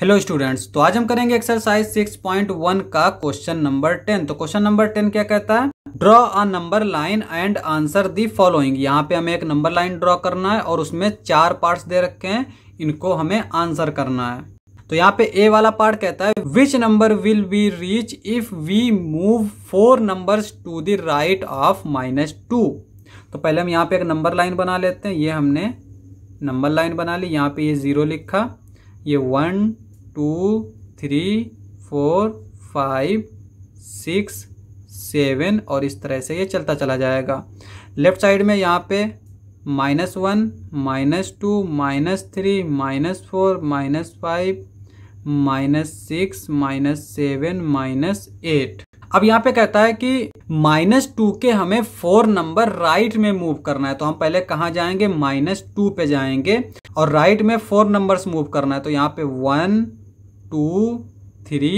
hello students तो आज हम करेंगे एक्सरसाइज 6.1 का क्वेश्चन नंबर 10 तो क्वेश्चन नंबर 10 क्या कहता है draw a number line and answer the following यहाँ पे हमें एक नंबर लाइन ड्रॉ करना है और उसमें चार पार्ट्स दे रखे हैं इनको हमें आंसर करना है तो यहाँ पे ए वाला पार्ट कहता है which number will be reach if we move four number to the right of minus two तो पहले हम यहाँ पे एक नंबर लाइन बना लेते हैं ये हमने नंबर लाइन बना ली यहाँ पे ये जीरो लिखा ये one two three four five six seven और इस तरह से ये चलता चला जाएगा लेफ़्ट साइड में यहाँ पे minus one minus two minus three minus four minus five minus six minus seven minus eight अब यहाँ पे कहता है कि माइनस टू के हमें फोर नंबर राइट में मूव करना है तो हम पहले कहाँ जाएंगे माइनस टू पे जाएंगे और राइट में फोर नंबर्स मूव करना है तो यहाँ पे वन टू थ्री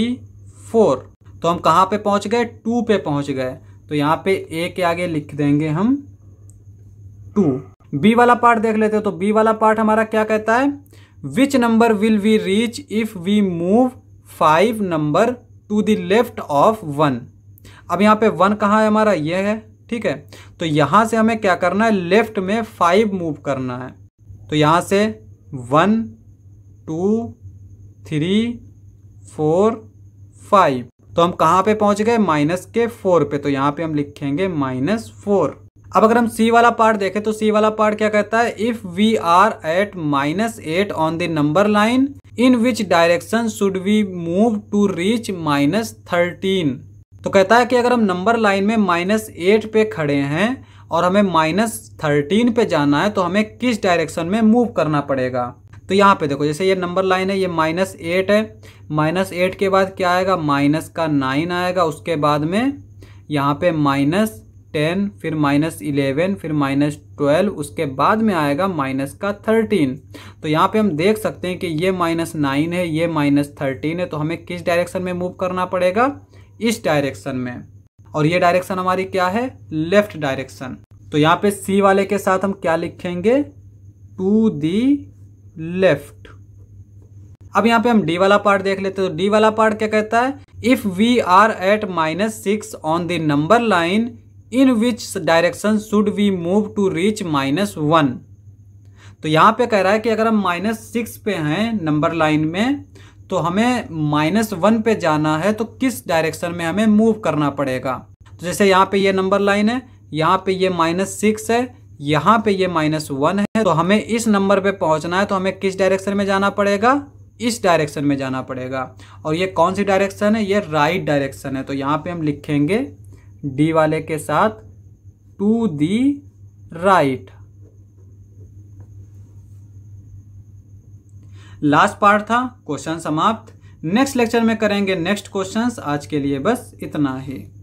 फोर तो हम कहाँ पे पहुँच गए टू पे पहुँच गए तो यहाँ पे ए के आगे लिख देंगे हम टू बी वाला पार्ट देख लेते हो तो बी वाला पार्ट हमारा क्या कहता है which number will we reach if we move five number to the left of one अब यहाँ पे वन कहाँ है हमारा ये है ठीक है तो यहाँ से हमें क्या करना है लेफ्ट में फाइव मूव करना है तो यहाँ से one two three four five तो हम कहाँ पे पहुंच गए माइनस के फोर पे तो यहाँ पे हम लिखेंगे माइनस फोर अब अगर हम सी वाला पार्ट देखें तो सी वाला पार्ट क्या कहता है if we are at minus eight on the number line in which direction should we move to reach minus thirteen तो कहता है कि अगर हम नंबर लाइन में माइनस एट पे खड़े हैं और हमें माइनस थर्टीन पे जाना है तो हमें किस डायरेक्शन में मूव करना पड़ेगा तो यहाँ पे देखो जैसे ये नंबर लाइन है ये माइनस एट है माइनस एट के बाद क्या आएगा माइनस का नाइन आएगा उसके बाद में यहाँ पे माइनस टेन फिर माइनस इलेवन फिर माइनस ट्वेल्व उसके बाद में आएगा माइनस का थर्टीन तो यहाँ पे हम देख सकते हैं कि ये माइनस नाइन है ये माइनस थर्टीन है तो हमें किस डायरेक्शन में मूव करना पड़ेगा इस डायरेक्शन में और ये डायरेक्शन हमारी क्या है लेफ्ट डायरेक्शन तो यहाँ पे सी वाले के साथ हम क्या लिखेंगे टू दी लेफ्ट अब यहाँ पे हम डी वाला पार्ट देख लेते हैं तो डी वाला पार्ट क्या कहता है if we are at minus six on the number line in which direction should we move to reach minus one तो यहाँ पे कह रहा है कि अगर हम माइनस सिक्स पे हैं नंबर लाइन में तो हमें माइनस वन पे जाना है तो किस डायरेक्शन में हमें मूव करना पड़ेगा तो जैसे यहाँ पे ये यह नंबर लाइन है यहाँ पे ये माइनस सिक्स है यहाँ पे ये माइनस वन है है तो हमें इस नंबर पे पहुंचना है तो हमें किस डायरेक्शन में जाना पड़ेगा इस डायरेक्शन में जाना पड़ेगा और ये कौन सी डायरेक्शन है ये राइट डायरेक्शन है तो यहाँ पे हम लिखेंगे डी वाले के साथ to the right last part था क्वेश्चन समाप्त नेक्स्ट लेक्चर में करेंगे नेक्स्ट क्वेश्चंस आज के लिए बस इतना ही